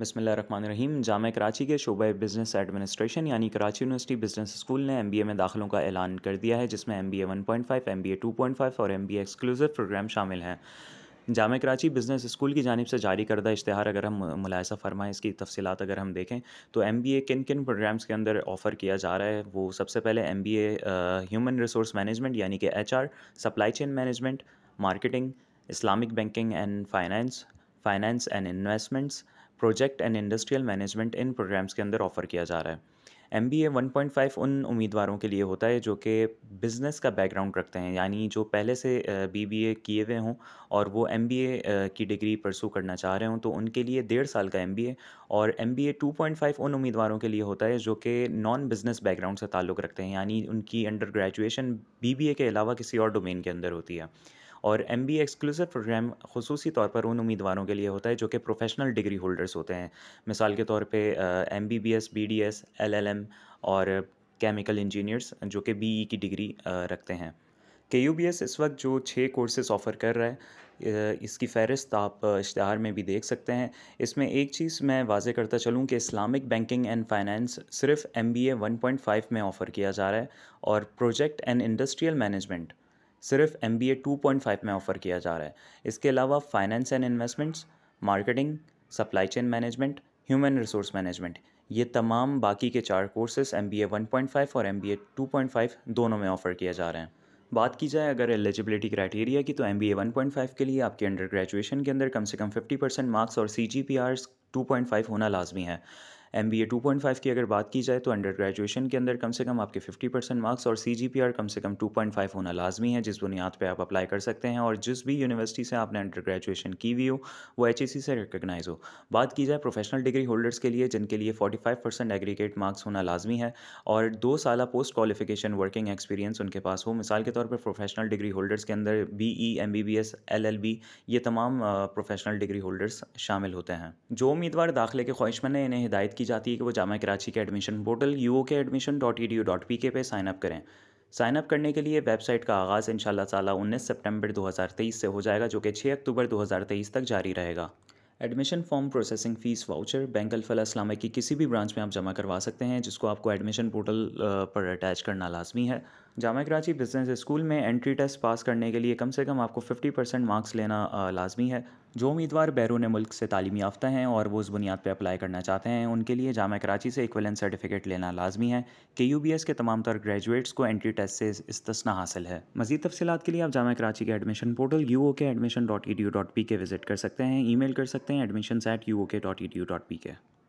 रहीम जाम कराची के शोबे business administration यानी कराची यूनिवर्सिटी बिज़नेस स्कूल ने एम बी ए में दाखिलों का ऐलान कर दिया है जिसमें M B A one point five M B A two point five और M B A exclusive programme शामिल हैं जाम कराची बिज़नेस स्कूल की जानब से जारी करदा इश्तहार अगर हम मुलायसा फरमाएँ इसकी तफसीत अगर हम देखें तो एम बी ए किन किन प्रोग्राम्स के अंदर ऑफ़र किया जा रहा है वो सबसे पहले एम बी एमन ह्यूमन रिसोर्स मैनेजमेंट यानी कि H R supply chain management marketing Islamic banking and finance finance and investments project and industrial management इन प्रोग्राम्स के अंदर ऑफ़र किया जा रहा है M B A one point five उन उम्मीदवारों के लिए होता है जो कि बिज़नेस का बैकग्राउंड रखते हैं यानी जो पहले से बी बी ए किए हुए हों और वो एम बी ए की डिग्री परसू करना चाह रहे हों तो उनके लिए डेढ़ साल का एम बी ए और M B A two point five उन उम्मीदवारों के लिए होता है जो कि नॉन बिज़नेस बैकग्राउंड से ताल्लुक़ रखते हैं यानी उनकी under graduation B B A के अलावा किसी और डोमेन के अंदर होती है और एम बी एक्सक्लूसिव प्रोग्राम खसूसी तौर पर उन उम्मीदवारों के लिए होता है जो कि प्रोफेशनल डिग्री होल्डर्स होते हैं मिसाल के तौर पर M B B S B D S L L M और केमिकल इंजीनियर्स जो कि बी ई e की डिग्री रखते हैं के यू बी एस इस वक्त जो छः कोर्सेस ऑफ़र कर रहा है इसकी फ़हरिस्त आप इश्तहार में भी देख सकते हैं इसमें एक चीज़ मैं वाजे करता चलूँ कि इस्लामिक बैंकिंग एंड फाइनेंस सिर्फ M B A one point five में ऑफ़र किया जा रहा है और प्रोजेक्ट एंड इंडस्ट्रियल मैनेजमेंट सिर्फ M B A two point five में ऑफ़र किया जा रहा है इसके अलावा finance and investments marketing supply chain management human resource management ये तमाम बाकी के चार courses M B A one point five और M B A two point five दोनों में ऑफ़र किया जा रहे हैं बात की जाए अगर एलिजिबिलिटी क्राइटेरिया की तो M B A one point five के लिए आपके अंडर ग्रेजुएशन के अंदर कम से कम फिफ्टी परसेंट मार्क्स और सी जी पी आर्स टू पॉइंट फाइव होना लाजमी है M B A two point five की अगर बात की जाए तो अंडर ग्रेजुएशन के अंदर कम से कम आपके फिफ्टी परसेंट मार्क्स और सी जी पी आर कम से कम टू पॉइंट फाइव होना लाजमी है जिस बुनियाद पर आप अप्लाई कर सकते हैं और जिस भी यूनिवर्सिटी से आपने अंडर ग्रेजुएशन की हुई हो वो एच ई सी से रिकगनाइज हो बात की जाए प्रोफेशनल डिग्री होल्डर्स के लिए जिनके लिए forty five percent aggregate marks होना लाजमी है और दो साल पोस्ट क्वालिफिकेशन वर्किंग एक्सपीरियंस उनके पास हो मिसाल के तौर पर प्रोफेशनल डिग्री होल्डर्स के अंदर B E M B B S L L B ये तमाम प्रोफेशनल डिग्री होल्डर्स शामिल होते हैं जो उम्मीदवार दाखिले के ख्वाहिशमंद हैं इन्हें हिदायत की जाती है कि वो जामा कराची के admission portal U O K admission dot E D U dot P K पे साइनअप करें साइनअप करने के लिए वेबसाइट का आगाज़ इन ताला उन्नीस सेप्टेम्बर दो हज़ार तेईस से हो जाएगा जो कि छः अक्टूबर दो हज़ार तेईस तक जारी रहेगा admission form processing fee voucher bank Alfalah इस्लामा की किसी भी ब्रांच में आप जमा करवा सकते हैं जिसको आपको एडमिशन पोर्टल पर अटैच करना लाजमी है जामा कराची बिज़नेस स्कूल में एंट्री टेस्ट पास करने के लिए कम से कम आपको 50 परसेंट मार्क्स लेना लाजमी है जो उम्मीदवार बैरून मुल्क से तालीम याफ्ता हैं और वो उस बुनियाद पर अप्लाई करना चाहते हैं उनके लिए जामा कराची से इक्वलन सर्टिफिकेट लेना लाजमी है के यू बी एस के तमाम तर ग्रेजुएट्स को एंट्री टेस्ट से इस्तना हासिल है मजीद तफसीत के लिए आप जामा कराची के admission portal U O K admission dot E D U dot P K visit कर सकते हैं ई मेल कर सकते हैं admission eight U O K dot E D U dot P के